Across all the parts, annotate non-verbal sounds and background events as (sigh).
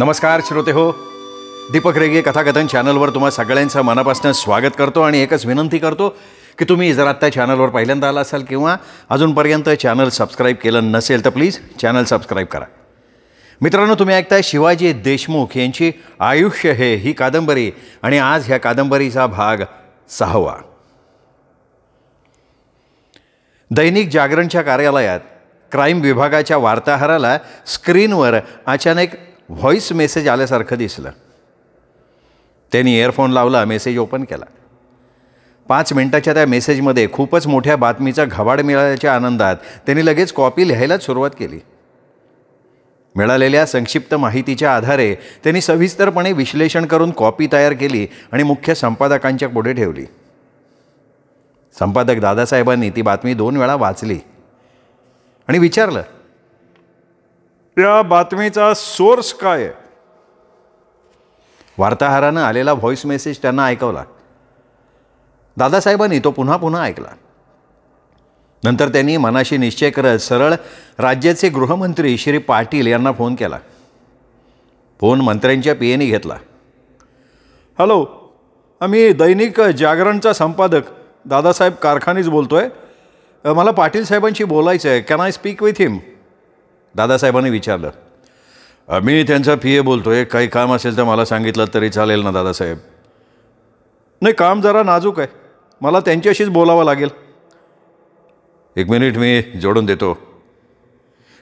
नमस्कार श्रोते हो दीपक रेगे कथाकथन चॅनलवर तुम्हा सगळ्यांचं मनापासून स्वागत करतो आणि एकच विनंती करतो की तुम्ही जर आत्ता चॅनलवर पहिल्यांदा आला असाल किंवा अजूनपर्यंत चॅनल सबस्क्राईब केलं नसेल तर प्लीज चॅनल सबस्क्राईब करा मित्रांनो तुम्ही ऐकताय शिवाजी देशमुख यांची आयुष्य हे ही कादंबरी आणि आज ह्या कादंबरीचा भाग सहावा दैनिक जागरणच्या कार्यालयात क्राईम विभागाच्या वार्ताहराला स्क्रीनवर अचानक व्हॉईस मेसेज आल्यासारखं दिसलं त्यांनी इयरफोन लावला मेसेज ओपन केला पाच मिनटाच्या त्या मेसेजमध्ये खूपच मोठ्या बातमीचा घबाड मिळाल्याच्या आनंदात त्यांनी लगेच कॉपी लिहायलाच सुरुवात केली मिळालेल्या संक्षिप्त माहितीच्या आधारे त्यांनी सविस्तरपणे विश्लेषण करून कॉपी तयार केली आणि मुख्य संपादकांच्या पुढे ठेवली संपादक दादासाहेबांनी ती बातमी दोन वेळा वाचली आणि विचारलं त्या बातमीचा सोर्स काय आहे वार्ताहरानं आलेला व्हॉईस मेसेज त्यांना ऐकवला दादासाहेबांनी तो पुन्हा पुन्हा ऐकला नंतर त्यांनी मनाशी निश्चय करत सरळ राज्याचे गृहमंत्री श्री पाटील यांना फोन केला फोन मंत्र्यांच्या पीएने घेतला हॅलो आम्ही दैनिक जागरणचा संपादक दादासाहेब कारखानीच बोलतो आहे मला पाटील साहेबांशी बोलायचं आहे can I speak with him दादासाहेबांनी विचारलं मी त्यांचा पी ए बोलतो आहे काही काम असेल तर मला सांगितलं तरी चालेल ना दादासाहेब नाही काम जरा नाजूक आहे मला त्यांच्याशीच बोलावं लागेल एक मिनिट मी जोडून देतो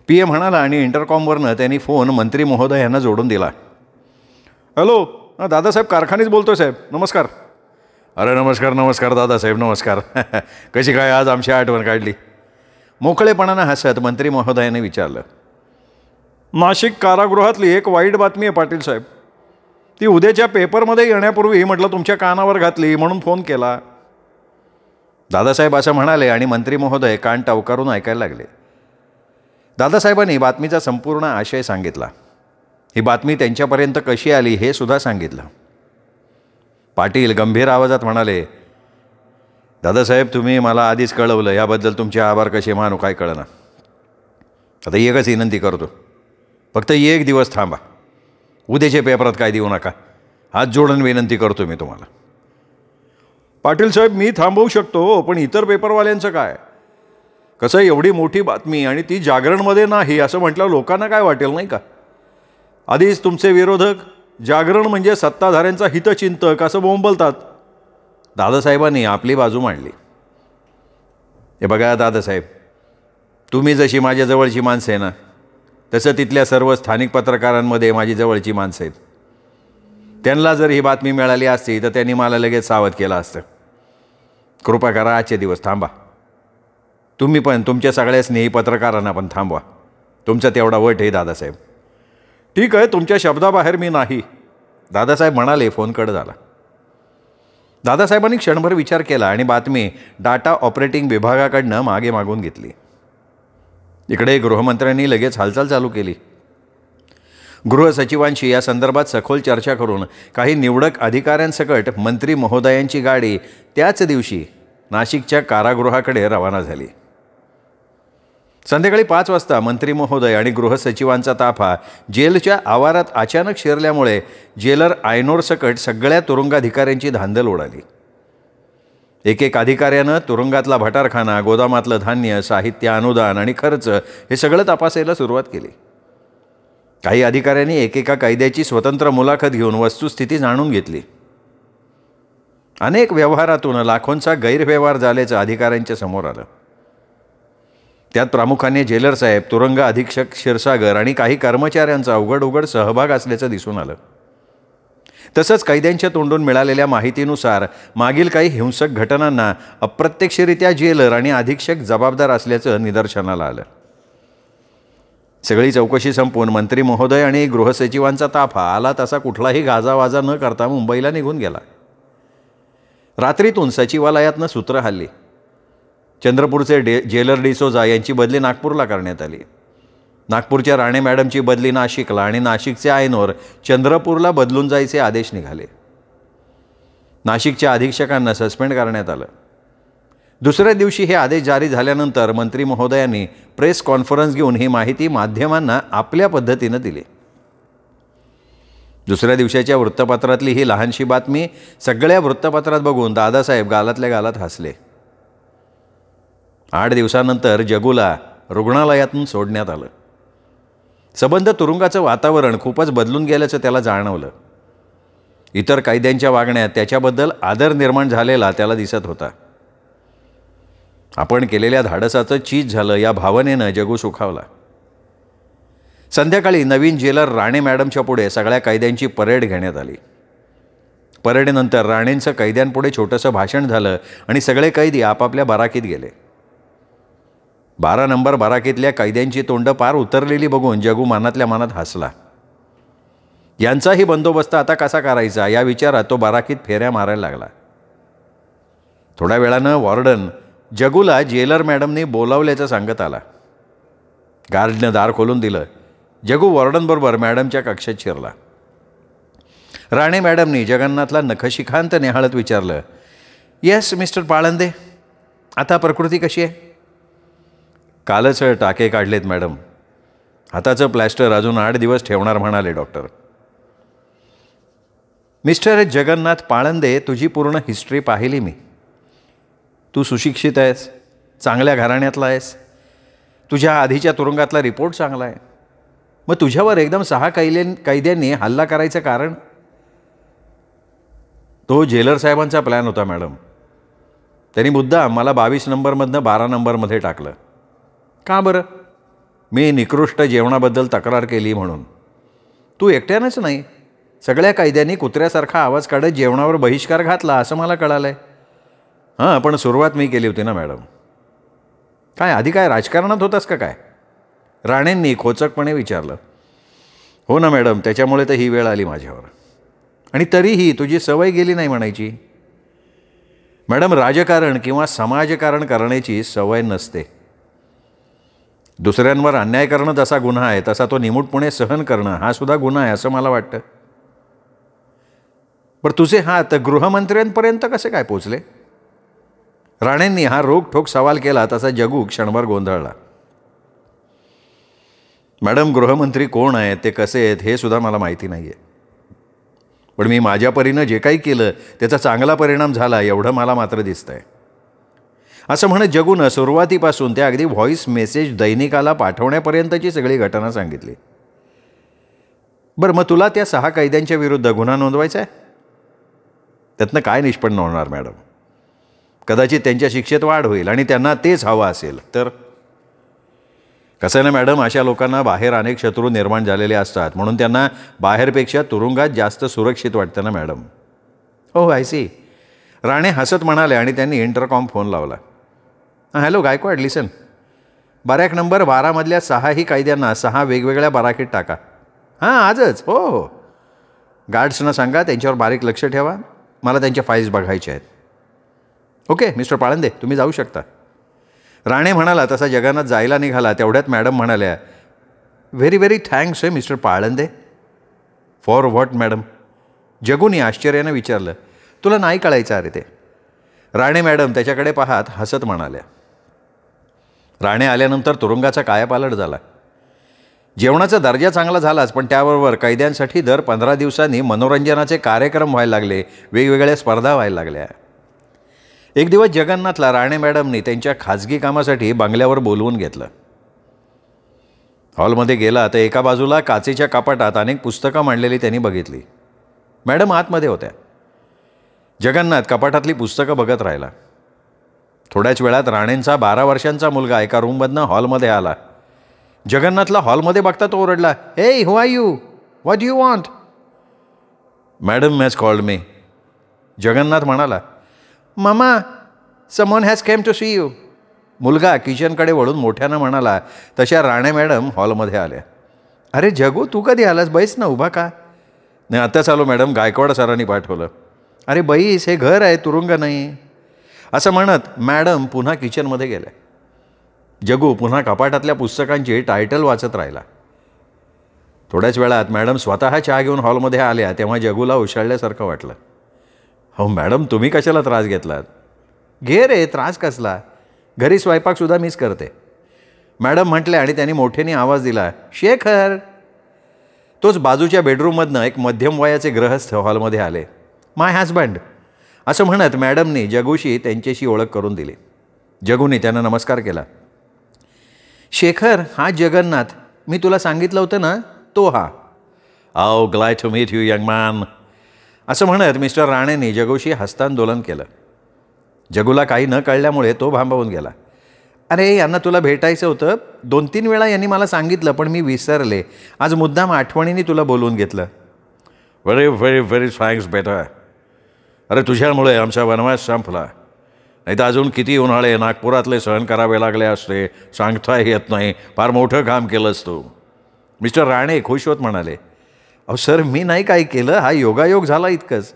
पी ए म्हणाला आणि इंटरकॉमवरनं त्यांनी फोन मंत्री महोदय यांना जोडून दिला हॅलो हां दादासाहेब कारखानेच बोलतो साहेब नमस्कार अरे नमस्कार नमस्कार दादासाहेब नमस्कार (laughs) कशी काय आज आमची आठवण काढली मोकळेपणानं हसत मंत्री महोदयाने विचारलं नाशिक कारागृहातली एक वाईट बातमी आहे पाटील साहेब ती उद्याच्या पेपरमध्ये येण्यापूर्वी म्हटलं तुमच्या कानावर घातली म्हणून फोन केला दादासाहेब असं म्हणाले आणि मंत्री महोदय कान टावकारून ऐकायला लागले दादासाहेबांनी बातमीचा संपूर्ण आशय सांगितला ही बातमी त्यांच्यापर्यंत कशी आली हे सुद्धा सांगितलं पाटील गंभीर आवाजात म्हणाले दादासाहेब तुम्ही मला आधीच कळवलं याबद्दल तुमचे आभार कसे मानू काय कळना आता एकच विनंती करतो फक्त एक दिवस थांबा उद्याच्या पेपरात काय देऊ नका हात जोडून विनंती करतो मी तुम्हाला पाटील साहेब मी थांबवू शकतो पण इतर पेपरवाल्यांचं काय कसं एवढी मोठी बातमी आणि ती जागरणमध्ये नाही असं म्हटलं लोकांना काय वाटेल नाही का आधीच तुमचे विरोधक जागरण म्हणजे सत्ताधाऱ्यांचा हितचिंतक असं बोंबलतात दादासाहेबांनी आपली बाजू मांडली हे बघा दादासाहेब तुम्ही जशी माझ्याजवळची माणसं आहे ना तसं तिथल्या सर्व स्थानिक पत्रकारांमध्ये माझी जवळची माणसं आहेत त्यांना जर ही बातमी मिळाली असती तर त्यांनी मला लगेच सावध केलं असतं कृपा करा आजचे दिवस थांबा तुम्ही पण तुमच्या सगळ्या स्नेही पत्रकारांना पण थांबवा तुमचा तेवढा वट आहे दादासाहेब ठीक आहे तुमच्या शब्दाबाहेर मी नाही दादासाहेब म्हणाले फोन झाला दादासाहेबांनी क्षणभर विचार केला आणि बातमी डाटा ऑपरेटिंग विभागाकडनं मागे मागून घेतली इकडे गृहमंत्र्यांनी लगेच हालचाल चालू केली गृहसचिवांशी या संदर्भात सखोल चर्चा करून काही निवडक अधिकाऱ्यांसकट मंत्री महोदयांची गाडी त्याच दिवशी नाशिकच्या कारागृहाकडे रवाना झाली संध्याकाळी पाच वाजता मंत्री महोदय आणि गृहसचिवांचा ताफा जेलच्या आवारात अचानक शिरल्यामुळे जेलर आयनोरसकट सगळ्या तुरुंगाधिकाऱ्यांची धांदल उडाली एक एक अधिकाऱ्यानं तुरुंगातला भटारखाना गोदामातलं धान्य साहित्य अनुदान आणि खर्च हे सगळं तपासायला सुरुवात केली काही अधिकाऱ्यांनी एकेका कैद्याची स्वतंत्र मुलाखत घेऊन वस्तुस्थिती जाणून घेतली अनेक व्यवहारातून लाखोंचा गैरव्यवहार झाल्याचं अधिकाऱ्यांच्या समोर आलं त्यात प्रामुख्याने जेलर साहेब तुरुंग अधीक्षक क्षीरसागर आणि काही कर्मचाऱ्यांचा उघड उघड सहभाग असल्याचं दिसून आलं तसंच कैद्यांच्या तोंडून मिळालेल्या माहितीनुसार मागील काही हिंसक घटनांना अप्रत्यक्षरित्या जेलर आणि अधीक्षक जबाबदार असल्याचं निदर्शनाला आलं सगळी चौकशी संपवून मंत्री महोदय आणि गृहसचिवांचा ताफा आला तसा कुठलाही गाजावाजा न करता मुंबईला निघून गेला रात्रीतून सचिवालयातनं सूत्र हल्ली चंद्रपूरचे डे जेलर डिसोजा यांची बदली नागपूरला करण्यात आली नागपूरच्या राणे मॅडमची बदली नाशिकला आणि नाशिकचे आयनोर चंद्रपूरला बदलून जायचे आदेश निघाले नाशिकच्या अधीक्षकांना सस्पेंड करण्यात आलं दुसऱ्या दिवशी हे आदेश जारी झाल्यानंतर मंत्री महोदयांनी प्रेस कॉन्फरन्स घेऊन ही माहिती माध्यमांना आपल्या पद्धतीनं दिली दुसऱ्या दिवसाच्या वृत्तपत्रातली ही लहानशी बातमी सगळ्या वृत्तपत्रात बघून दादासाहेब गालातल्या गालात हसले आठ दिवसानंतर जगूला रुग्णालयातून सोडण्यात आलं सबंध तुरुंगाचं वातावरण खूपच बदलून गेल्याचं त्याला जाणवलं इतर कैद्यांच्या वागण्यात त्याच्याबद्दल आदर निर्माण झालेला त्याला दिसत होता आपण केलेल्या धाडसाचं चीज झालं या भावनेनं जगू सुखावला संध्याकाळी नवीन जेलर राणे मॅडमच्या पुढे सगळ्या कैद्यांची परेड घेण्यात आली परेडनंतर राणेंचं कैद्यांपुढे छोटंसं भाषण झालं आणि सगळे कैदी आपापल्या बराकीत गेले बारा नंबर बाराकीतल्या कैद्यांची तोंड पार उतरलेली बघून जगू मानातल्या मनात हसला यांचाही बंदोबस्त आता कसा करायचा या विचारात तो बाराकीत फेऱ्या मारायला लागला थोड्या वेळानं वॉर्डन जगूला जेलर मॅडमने बोलावल्याचं सांगत आला गार्डनं दार खोलून दिलं जगू वॉर्डनबरोबर मॅडमच्या कक्षात शिरला राणे मॅडमनी जगन्नाथला नखशिखांत निहाळत विचारलं येस मिस्टर पाळंदे आता प्रकृती कशी आहे कालच टाके काढलेत मॅडम हाताचं प्लॅस्टर अजून आठ दिवस ठेवणार म्हणाले डॉक्टर मिस्टर जगन्नाथ पाळंदे तुझी पूर्ण हिस्ट्री पाहिली मी तू सुशिक्षित आहेस चांगल्या घराण्यातला आहेस तुझ्या आधीच्या तुरुंगातला रिपोर्ट चांगला आहे मग तुझ्यावर एकदम सहा कैले कैद्यांनी हल्ला करायचं कारण तो जेलर साहेबांचा प्लॅन होता मॅडम त्यांनी मुद्दा मला बावीस नंबरमधनं बारा नंबरमध्ये टाकलं का बरं मी निकृष्ट जेवणाबद्दल तक्रार केली म्हणून तू एकट्यानंच नाही सगळ्या कायद्यांनी कुत्र्यासारखा आवाज काढत जेवणावर बहिष्कार घातला असं मला कळालं आहे हां पण सुरुवात मी केली होती ना मॅडम काय आधी काय राजकारणात होतास का काय राणेंनी खोचकपणे विचारलं हो ना मॅडम त्याच्यामुळे तर ही वेळ आली माझ्यावर आणि तरीही तुझी सवय गेली नाही म्हणायची मॅडम राजकारण किंवा समाजकारण करण्याची सवय नसते दुसऱ्यांवर अन्याय करणं जसा गुन्हा आहे तसा तो निमूटपणे सहन करणं हा सुद्धा गुन्हा आहे असं मला वाटतं पण तुझे हात गृहमंत्र्यांपर्यंत कसे काय पोचले राणेंनी हा ठोक सवाल केला तसा जगू क्षणभर गोंधळला मॅडम गृहमंत्री कोण आहेत ते कसे आहेत हे सुद्धा मला माहिती नाही आहे पण मी माझ्या परीनं जे काही केलं त्याचा चांगला परिणाम झाला एवढं मला मात्र दिसतं आहे असं म्हणत जगून सुरुवातीपासून त्या अगदी व्हॉईस मेसेज दैनिकाला पाठवण्यापर्यंतची सगळी घटना सांगितली बरं मग तुला त्या सहा कैद्यांच्या विरुद्ध गुन्हा नोंदवायचा आहे त्यातनं काय निष्पन्न होणार मॅडम कदाचित त्यांच्या शिक्षेत वाढ होईल आणि त्यांना तेच हवं असेल तर कसं आहे ना मॅडम अशा लोकांना बाहेर अनेक शत्रू निर्माण झालेले असतात म्हणून त्यांना बाहेरपेक्षा तुरुंगात जास्त सुरक्षित वाटतं ना मॅडम हो आय सी राणे हसत म्हणाले आणि त्यांनी इंटरकॉम फोन लावला हां हॅलो गायकवाड लिसन बऱ्याक नंबर बारामधल्या सहाही कायद्यांना सहा वेगवेगळ्या बाराखीत टाका हां आजच हो हो गार्ड्सना सांगा त्यांच्यावर बारीक लक्ष ठेवा मला त्यांच्या फाईल्स बघायच्या आहेत ओके मिस्टर पाळंदे तुम्ही जाऊ शकता राणे म्हणाला तसा जगानात जायला निघाला तेवढ्यात मॅडम म्हणाल्या व्हेरी व्हेरी थँक्स आहे mister Palande for what madam जगूनी आश्चर्यानं विचारलं तुला नाही कळायचं अरे ते राणे मॅडम त्याच्याकडे पाहात हसत म्हणाल्या राणे आल्यानंतर तुरुंगाचा कायापालट झाला जेवणाचा दर्जा चांगला झालाच पण त्याबरोबर कैद्यांसाठी दर पंधरा दिवसांनी मनोरंजनाचे कार्यक्रम व्हायला लागले वेगवेगळ्या स्पर्धा व्हायला लागल्या एक दिवस जगन्नाथला राणे मॅडमनी त्यांच्या खाजगी कामासाठी बंगल्यावर बोलवून घेतलं हॉलमध्ये गेला तर एका बाजूला काचेच्या कपाटात अनेक पुस्तकं मांडलेली त्यांनी बघितली मॅडम आतमध्ये होत्या जगन्नाथ कपाटातली पुस्तकं बघत राहिला थोड्याच वेळात राणेंचा बारा वर्षांचा मुलगा एका रूममधनं हॉलमध्ये आला जगन्नाथला हॉलमध्ये बघता तो ओरडला हे who are you what you want madam has called me Jagannath म्हणाला मामा someone has came to see you मुलगा किचनकडे वळून मोठ्यानं म्हणाला तशा राणे मॅडम हॉलमध्ये आल्या अरे जगू तू कधी आलास बैस ना उभा का नाही आत्ताच आलो मॅडम गायकवाड सरांनी पाठवलं अरे बैस हे घर आहे तुरुंग नाही असं म्हणत मॅडम पुन्हा किचनमध्ये गेल्या जगू पुन्हा कपाटातल्या पुस्तकांची टायटल वाचत राहिला थोड्याच वेळात मॅडम स्वतः चहा घेऊन हॉलमध्ये आल्या तेव्हा जगूला उशाळल्यासारखं वाटलं हो मॅडम तुम्ही कशाला त्रास घेतलात घे रे त्रास कसला घरी स्वयंपाकसुद्धा मीच करते मॅडम म्हटले आणि त्यांनी मोठ्याने आवाज दिला शेखर तोच बाजूच्या बेडरूममधनं एक मध्यम वयाचे ग्रहस्थ हॉलमध्ये आले माय हजबंड असं म्हणत मॅडमने जगूशी त्यांच्याशी ओळख करून दिली जगूने त्यांना नमस्कार केला शेखर हा जगन्नाथ मी तुला सांगितलं होतं ना तो हा आओ glad to meet you young man असं म्हणत मिस्टर राणेंनी जगूशी हस्तांदोलन केलं जगूला काही न कळल्यामुळे तो भांबवून गेला अरे यांना तुला भेटायचं होतं दोन तीन वेळा यांनी मला सांगितलं पण मी विसरले आज मुद्दाम आठवणीने तुला बोलवून घेतलं very very very thanks better अरे तुझ्यामुळे आमचा वनवास संपला नाही तर अजून किती उन्हाळे नागपुरातले सहन करावे लागले असते सांगता येत नाही फार मोठं काम केलंच तू मिस्टर राणे खुश होत म्हणाले अहो सर मी नाही काही केलं हा योगायोग झाला इतकंच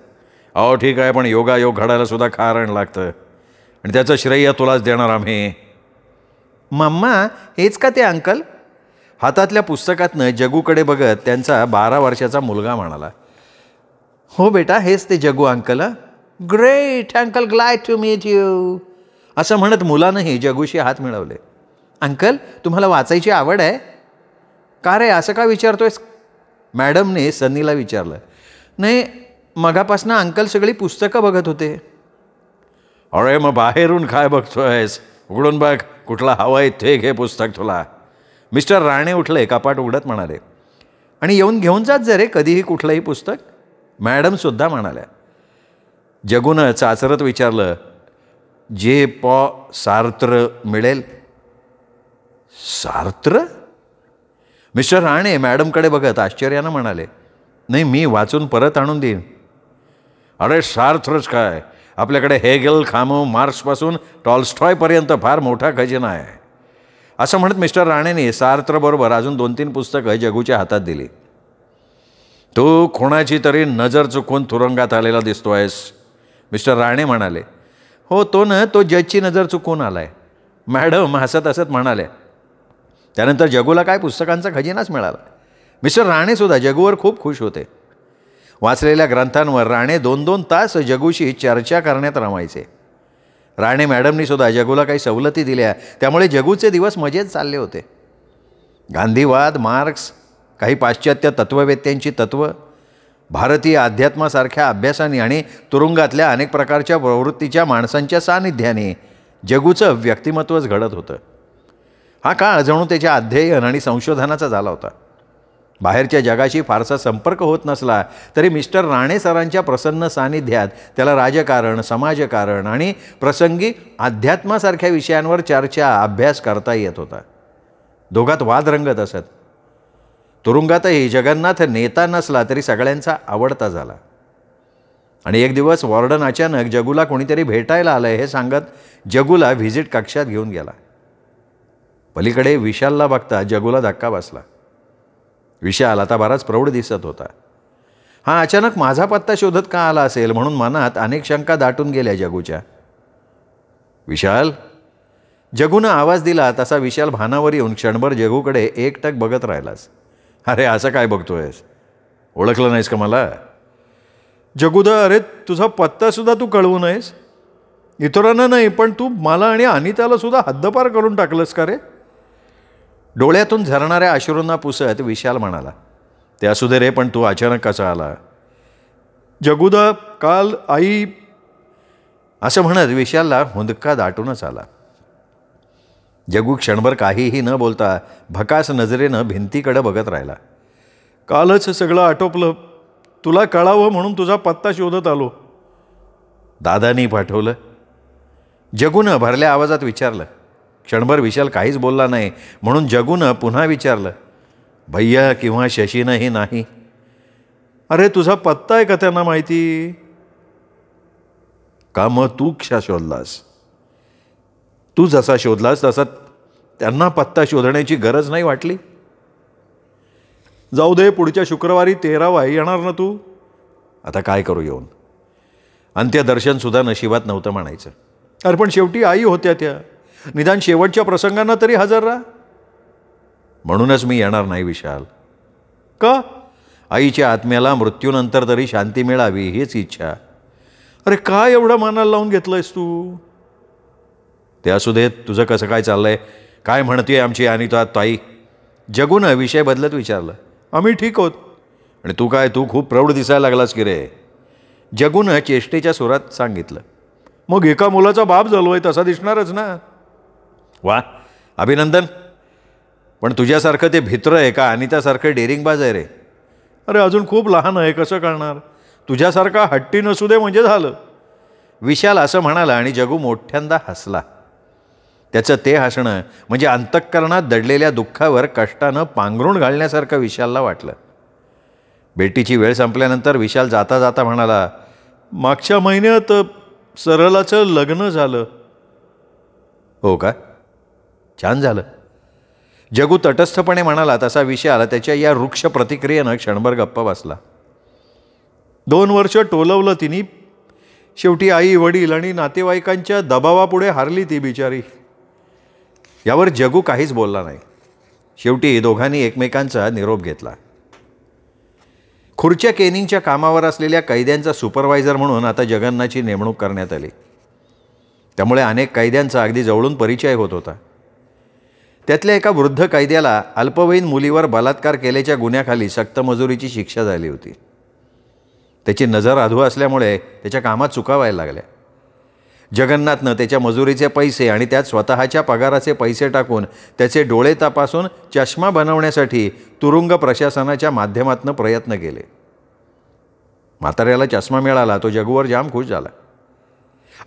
अहो ठीक आहे पण योगायोग घडायला सुद्धा कारण लागतं आणि त्याचं श्रेय तुलाच देणार आम्ही मम्मा हेच का ते अंकल हातातल्या पुस्तकातनं जगूकडे बघत त्यांचा बारा वर्षाचा मुलगा म्हणाला हो बेटा हेच ते Jagu uncle great uncle glad to meet you असं म्हणत मुलानंही जगूशी हात मिळवले अंकल तुम्हाला वाचायची आवड आहे का रे असं का विचारतोयस मॅडमने सनीला विचारलं नाही मगापासनं अंकल सगळी पुस्तकं बघत होते अरे मग बाहेरून काय आहेस उघडून बघ कुठला हवा ते घे पुस्तक तुला मिस्टर राणे उठले कपाट उघडत म्हणाले आणि येऊन घेऊन जात जरे कधीही कुठलंही पुस्तक मॅडमसुद्धा म्हणाल्या जगून चाचरत विचारलं जे पॉ सार्त्र मिळेल सार्त्र मिस्टर राणे मॅडमकडे बघत आश्चर्यानं म्हणाले नाही मी वाचून परत आणून देईन अरे सार्थच काय आपल्याकडे हेगेल खामो मार्क्सपासून टॉलस्टॉयपर्यंत फार मोठा खजिना आहे असं म्हणत मिस्टर राणेने सार्थबरोबर अजून दोन तीन पुस्तकं जगूच्या हातात दिली तू कोणाची तरी नजर चुकून तुरुंगात आलेला दिसतो आहेस मिस्टर राणे म्हणाले हो तो न तो जजची नजर चुकून आला आहे मॅडम हसत हसत म्हणाले त्यानंतर जगूला काय पुस्तकांचा खजिनाच मिळाला मिस्टर राणेसुद्धा जगूवर खूप खुश होते वाचलेल्या ग्रंथांवर राणे दोन दोन तास जगूशी चर्चा करण्यात रमायचे राणे मॅडमनीसुद्धा सुद्धा जगूला काही सवलती दिल्या त्यामुळे जगूचे दिवस मजेत चालले होते गांधीवाद मार्क्स काही पाश्चात्य तत्त्ववेत्यांची तत्त्व भारतीय अध्यात्मासारख्या अभ्यासाने आणि तुरुंगातल्या अनेक प्रकारच्या प्रवृत्तीच्या माणसांच्या सानिध्याने जगूचं व्यक्तिमत्वच घडत होतं हा काळ जणू त्याच्या अध्ययन आणि संशोधनाचा झाला होता बाहेरच्या जगाशी फारसा संपर्क होत नसला तरी मिस्टर राणे सरांच्या प्रसन्न सानिध्यात त्याला राजकारण समाजकारण आणि प्रसंगी अध्यात्मासारख्या विषयांवर चर्चा अभ्यास करता येत होता दोघात वाद रंगत असत तुरुंगातही जगन्नाथ नेता नसला तरी सगळ्यांचा आवडता झाला आणि एक दिवस वॉर्डन अचानक जगूला कोणीतरी भेटायला आलं हे सांगत जगूला व्हिजिट कक्षात घेऊन गेला पलीकडे विशालला बघता जगूला धक्का बसला विशाल आता बराच प्रौढ दिसत होता हा अचानक माझा पत्ता शोधत का आला असेल म्हणून मनात अनेक शंका दाटून गेल्या जगूच्या विशाल जगूनं आवाज दिला तसा विशाल भानावर येऊन क्षणभर जगूकडे एकटक बघत राहिलास अरे असं काय बघतोयस ओळखलं नाहीस का मला जगुदा अरे तुझा पत्तासुद्धा तू कळवू नयेस इतरांना नाही पण तू मला आणि अनिताला सुद्धा हद्दपार करून टाकलंस का रे डोळ्यातून झरणाऱ्या अश्रूंना पुसत विशाल म्हणाला ते असू दे रे पण तू अचानक कसा आला जगुदा काल आई असं म्हणत विशालला हुंदका दाटूनच आला जगू क्षणभर काहीही न बोलता भकास नजरेनं भिंतीकडं बघत राहिला कालच सगळं आटोपलं तुला कळावं म्हणून तुझा पत्ता शोधत आलो दादानी पाठवलं जगून भरल्या आवाजात विचारलं क्षणभर विशाल काहीच बोलला नाही म्हणून जगून पुन्हा विचारलं भैया किंवा शशीनंही नाही अरे तुझा पत्ता आहे का त्यांना माहिती का मग तू कशा शोधलास तू जसा शोधलास तसा त्यांना पत्ता शोधण्याची गरज नाही वाटली जाऊ दे पुढच्या शुक्रवारी तेरावाही येणार ना तू आता काय करू येऊन सुद्धा नशिबात नव्हतं म्हणायचं अरे पण शेवटी आई होत्या त्या निदान शेवटच्या प्रसंगांना तरी हजर राहा म्हणूनच मी येणार नाही विशाल का आईच्या आत्म्याला मृत्यूनंतर तरी शांती मिळावी हीच इच्छा अरे काय एवढं मानाला लावून घेतलंयस तू ते असू देत तुझं कसं काय चाललंय काय म्हणते आमची अनिता ताई जगूनं विषय बदलत विचारलं आम्ही ठीक आहोत आणि तू काय तू खूप प्रौढ दिसायला लागलास की रे जगून चेष्टेच्या सुरात सांगितलं मग एका मुलाचा बाप झालो आहे तसा दिसणारच ना वा अभिनंदन पण तुझ्यासारखं ते भित्र आहे का अनितासारखं बाजार आहे रे अरे अजून खूप लहान आहे कसं करणार तुझ्यासारखा हट्टी नसू दे म्हणजे झालं विशाल असं म्हणाला आणि जगू मोठ्यांदा हसला त्याचं ते हसणं म्हणजे अंतःकरणात दडलेल्या दुःखावर कष्टानं पांघरून घालण्यासारखं विशालला वाटलं भेटीची वेळ संपल्यानंतर विशाल जाता जाता म्हणाला मागच्या महिन्यात सरलाचं लग्न झालं हो का छान झालं जगू तटस्थपणे म्हणाला तसा विशाल त्याच्या या वृक्ष प्रतिक्रियेनं क्षणभर गप्पा बसला दोन वर्ष टोलवलं तिने शेवटी आई वडील आणि नातेवाईकांच्या दबावापुढे हारली ती बिचारी यावर जगू काहीच बोलला नाही शेवटी दोघांनी एकमेकांचा निरोप घेतला खुर्च्या केनिंगच्या कामावर असलेल्या कैद्यांचा सुपरवायझर म्हणून आता जगन्नाची नेमणूक करण्यात आली त्यामुळे अनेक कैद्यांचा अगदी जवळून परिचय होत होता त्यातल्या एका वृद्ध कैद्याला अल्पवयीन मुलीवर बलात्कार केल्याच्या गुन्ह्याखाली सक्तमजुरीची शिक्षा झाली होती त्याची नजर आधू असल्यामुळे त्याच्या कामात चुका व्हायला लागल्या जगन्नाथनं त्याच्या मजुरीचे पैसे आणि त्यात स्वतःच्या पगाराचे पैसे टाकून त्याचे डोळे तपासून चष्मा बनवण्यासाठी तुरुंग प्रशासनाच्या माध्यमातून प्रयत्न केले म्हाताऱ्याला चष्मा मिळाला तो जगूवर जाम खुश झाला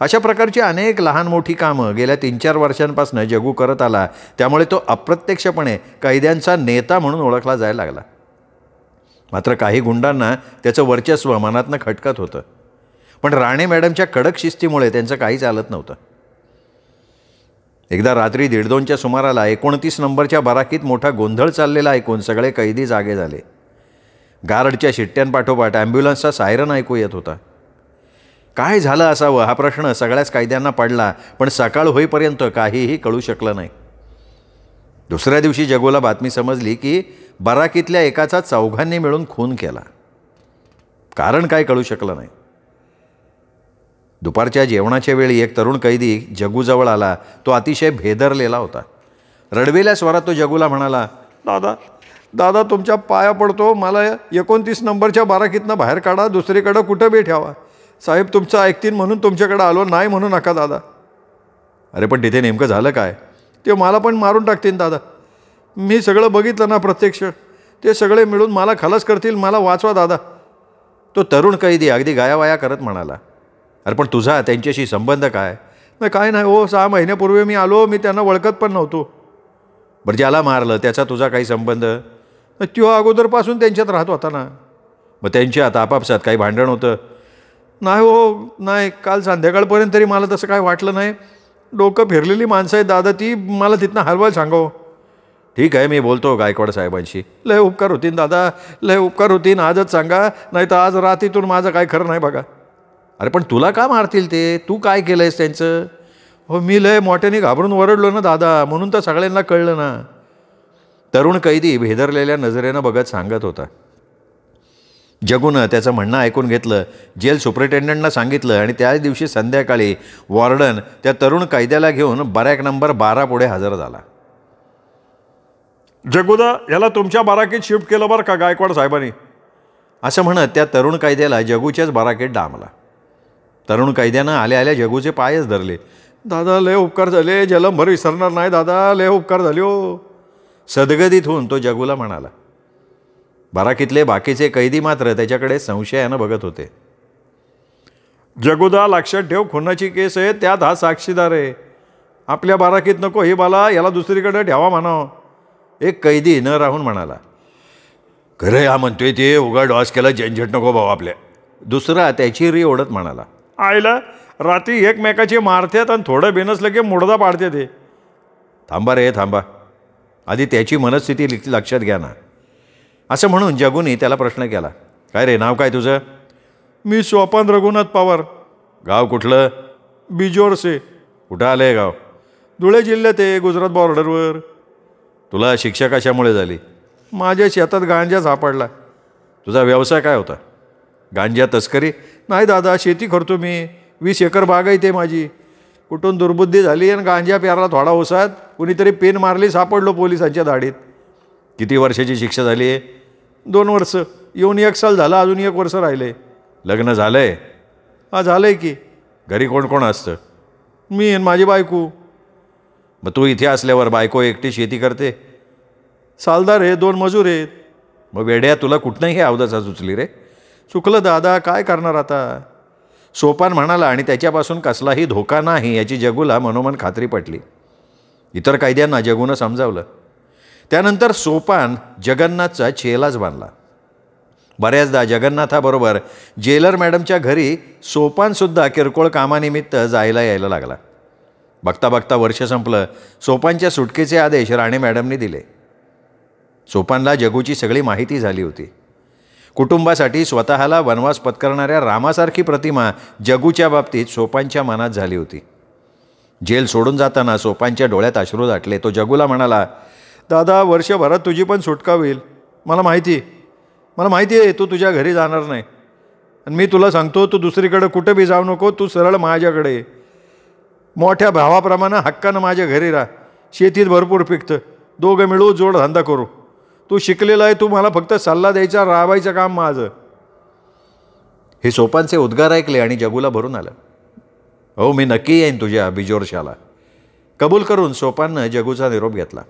अशा प्रकारची अनेक लहान मोठी कामं गेल्या तीन चार वर्षांपासून जगू करत आला त्यामुळे तो अप्रत्यक्षपणे कैद्यांचा नेता म्हणून ओळखला जायला लागला मात्र काही गुंडांना त्याचं वर्चस्व मनातनं खटकत होतं पण राणे मॅडमच्या कडक शिस्तीमुळे त्यांचं काही चालत नव्हतं एकदा रात्री दीड दोनच्या सुमाराला एकोणतीस नंबरच्या बराकीत मोठा गोंधळ चाललेला ऐकून सगळे कैदी जागे झाले गार्डच्या शिट्ट्यांपाठोपाठ ॲम्ब्युलन्सचा सायरन ऐकू येत होता काय झालं असावं हा प्रश्न सगळ्याच कायद्यांना पडला पण सकाळ होईपर्यंत काहीही कळू शकलं नाही दुसऱ्या दिवशी जगोला बातमी समजली की बराकीतल्या एकाचा चौघांनी मिळून खून केला कारण काय कळू शकलं नाही दुपारच्या जेवणाच्या वेळी एक तरुण कैदी जगूजवळ आला तो अतिशय भेदरलेला होता रडवेल्या स्वरात तो जगूला म्हणाला दादा दादा तुमच्या पाया पडतो मला एकोणतीस नंबरच्या बाराकीतनं बाहेर काढा दुसरीकडं कुठं बी ठेवा साहेब तुमचं ऐकतीन म्हणून तुमच्याकडं आलो नाही म्हणू नका दादा अरे पण तिथे नेमकं झालं काय ते मला पण मारून टाकतील दादा मी सगळं बघितलं ना प्रत्यक्ष ते सगळे मिळून मला खलास करतील मला वाचवा दादा तो तरुण कैदी अगदी गायावाया करत म्हणाला अरे पण तुझा त्यांच्याशी संबंध काय नाही काय नाही हो सहा महिन्यापूर्वी मी आलो मी त्यांना वळखत पण नव्हतो बरं ज्याला मारलं त्याचा तुझा काही संबंध तो अगोदरपासून त्यांच्यात राहत होता ना मग त्यांची आता आपापसात काही भांडण होतं नाही हो नाही काल संध्याकाळपर्यंत तरी मला तसं काय वाटलं नाही डोकं फिरलेली माणसं आहेत दादा ती मला तिथनं हलवायला सांगो ठीक आहे मी बोलतो गायकवाड साहेबांशी लय उपकार होतीन दादा लय उपकार होतीन आजच सांगा नाही तर आज रात्रीतून माझं काय खरं नाही बघा अरे पण तुला का मारतील ते तू काय केलं आहेस त्यांचं हो मी लय मोठ्याने घाबरून वरडलो ना दादा म्हणून तर सगळ्यांना कळलं ना तरुण कैदी भेदरलेल्या नजरेनं बघत सांगत होता जगूनं त्याचं म्हणणं ऐकून घेतलं जेल सुपरिटेंडंटना सांगितलं आणि त्याच दिवशी संध्याकाळी वॉर्डन त्या तरुण कैद्याला घेऊन बऱ्याक नंबर बारा पुढे हजर झाला जगुदा याला तुमच्या बाराकीत शिफ्ट केलं बरं का गायकवाड साहेबांनी असं म्हणत त्या तरुण कायद्याला जगूच्याच बाराकीत डांबला तरुण कैद्यानं आल्या आल्या जगूचे पायच धरले दादा लय उपकार झाले भर विसरणार नाही दादा लय उपकार झाले हो सदगदीत होऊन तो जगूला म्हणाला बाराकीतले बाकीचे कैदी मात्र त्याच्याकडे संशयानं बघत होते जगूदा लक्षात ठेव खुनाची केस आहे त्यात हा साक्षीदार आहे आपल्या बाराकीत नको हे बाला याला दुसरीकडे ठेवा म्हणा एक कैदी न राहून म्हणाला खरं हा म्हणतोय ते उघड डॉस केला झंझट नको भाऊ आपल्या दुसरा त्याची री ओढत म्हणाला आयला रात्री एकमेकाचे मारतात आणि थोडं बेनस की मुडदा पाडते ते थांबा रे थांबा आधी त्याची मनस्थिती लक्षात घ्या ना असं म्हणून जगूनी त्याला प्रश्न केला काय रे नाव काय तुझं मी सोपान रघुनाथ पवार गाव कुठलं बिजोरसे कुठं आलं आहे गाव धुळे जिल्ह्यात आहे गुजरात बॉर्डरवर तुला शिक्षा कशामुळे झाली माझ्या शेतात गांजा सापडला तुझा व्यवसाय काय होता गांजा तस्करी नाही दादा शेती करतो मी वीस एकर बाग आहे ते माझी कुठून दुर्बुद्धी झाली आणि गांजा प्यारला थोडा ओसात कुणीतरी पेन मारली सापडलो पोलिसांच्या धाडीत किती वर्षाची शिक्षा झाली आहे दोन वर्ष येऊन एक साल झालं अजून एक वर्ष राहिले लग्न झालं आहे हा झालं आहे की घरी कोण कोण असतं मी आणि माझी बायको मग तू इथे असल्यावर बायको एकटी शेती करते सालदार आहे दोन मजूर आहेत मग वेड्या तुला कुठनंही अवदाचा सुचली रे चुकलं दादा काय करणार आता सोपान म्हणाला आणि त्याच्यापासून कसलाही धोका नाही याची जगूला मनोमन खात्री पटली इतर कायद्यांना जगूनं समजावलं त्यानंतर सोपान जगन्नाथचा चेलाच बांधला बऱ्याचदा जगन्नाथाबरोबर जेलर मॅडमच्या घरी सोपानसुद्धा किरकोळ कामानिमित्त जायला यायला लागला बघता बघता वर्ष संपलं सोपानच्या सुटकेचे आदेश राणे मॅडमने दिले सोपानला जगूची सगळी माहिती झाली होती कुटुंबासाठी स्वतःला वनवास पत्करणाऱ्या रामासारखी प्रतिमा जगूच्या बाबतीत सोपांच्या मनात झाली होती जेल सोडून जाताना सोपांच्या डोळ्यात अश्रू दाटले तो जगूला म्हणाला दादा वर्षभरात तुझी पण सुटका होईल मला माहिती मला माहिती आहे तू तुझ्या घरी जाणार नाही आणि मी तुला सांगतो तू दुसरीकडे कुठं बी जाऊ नको तू सरळ माझ्याकडे मोठ्या भावाप्रमाणे हक्कानं माझ्या घरी राहा शेतीत भरपूर पिकतं दोघं मिळू जोडधंदा करू तू शिकलेला आहे तू मला फक्त सल्ला द्यायचा राहावायचं काम माझं हे सोपांचे उद्गार ऐकले आणि जगूला भरून आलं हो मी नक्की येईन तुझ्या बिजोरशाला कबूल करून सोपाननं जगूचा निरोप घेतला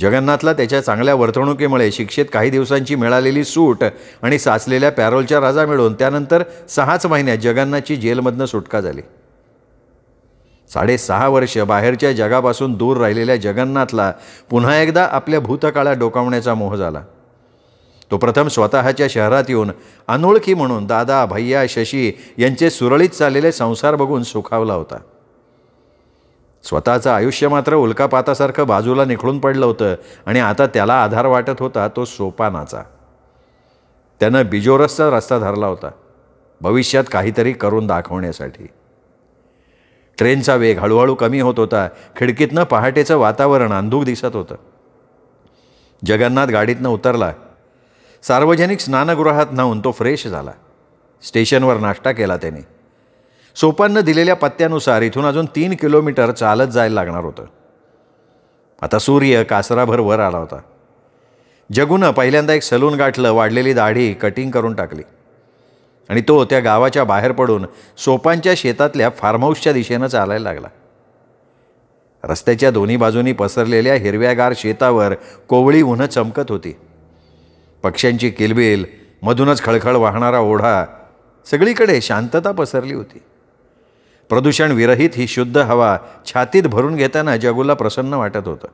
जगन्नाथला त्याच्या चांगल्या वर्तणुकीमुळे शिक्षेत काही दिवसांची मिळालेली सूट आणि साचलेल्या पॅरोलच्या राजा मिळून त्यानंतर सहाच महिन्यात जगन्नाथची जेलमधनं सुटका झाली साडेसहा वर्ष बाहेरच्या जगापासून दूर राहिलेल्या जगन्नाथला पुन्हा एकदा आपल्या भूतकाळात डोकावण्याचा मोह झाला तो प्रथम स्वतःच्या शहरात येऊन अनोळखी म्हणून दादा भैया शशी यांचे सुरळीत चाललेले संसार बघून सुखावला होता स्वतःचं आयुष्य मात्र उल्कापातासारखं बाजूला निखळून पडलं होतं आणि आता त्याला आधार वाटत होता तो सोपानाचा त्यानं बिजोरसचा रस्ता धरला होता भविष्यात काहीतरी करून दाखवण्यासाठी ट्रेनचा वेग हळूहळू कमी होत होता खिडकीतनं पहाटेचं वातावरण अंधूक दिसत होतं जगन्नाथ गाडीतनं उतरला सार्वजनिक स्नानगृहात न्हावून तो फ्रेश झाला स्टेशनवर नाश्ता केला त्याने सोपांनं दिलेल्या पत्त्यानुसार इथून अजून तीन किलोमीटर चालत जायला लागणार होतं आता सूर्य कासराभर वर आला होता जगूनं पहिल्यांदा एक सलून गाठलं वाढलेली दाढी कटिंग करून टाकली आणि तो त्या गावाच्या बाहेर पडून सोपांच्या शेतातल्या फार्महाऊसच्या दिशेनं चालायला लागला रस्त्याच्या दोन्ही बाजूनी पसरलेल्या हिरव्यागार शेतावर कोवळी उन्हं चमकत होती पक्ष्यांची किलबिल मधूनच खळखळ वाहणारा ओढा सगळीकडे शांतता पसरली होती प्रदूषण विरहित ही शुद्ध हवा छातीत भरून घेताना जगूला प्रसन्न वाटत होतं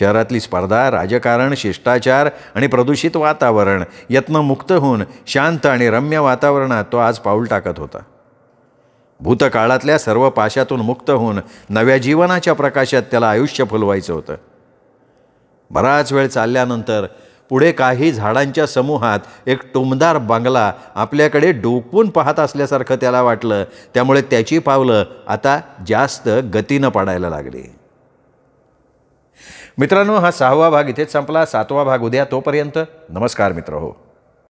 शहरातली स्पर्धा राजकारण शिष्टाचार आणि प्रदूषित वातावरण यत्नमुक्त होऊन शांत आणि रम्य वातावरणात तो आज पाऊल टाकत होता भूतकाळातल्या सर्व पाशातून मुक्त होऊन नव्या जीवनाच्या प्रकाशात त्याला आयुष्य फुलवायचं होतं बराच वेळ चालल्यानंतर पुढे काही झाडांच्या समूहात एक टुमदार बंगला आपल्याकडे डोकून पाहत असल्यासारखं त्याला वाटलं त्यामुळे त्याची पावलं आता जास्त गतीनं पाडायला लागली मित्रांनो हा सहावा भाग इथेच संपला सातवा भाग उद्या तोपर्यंत नमस्कार मित्र हो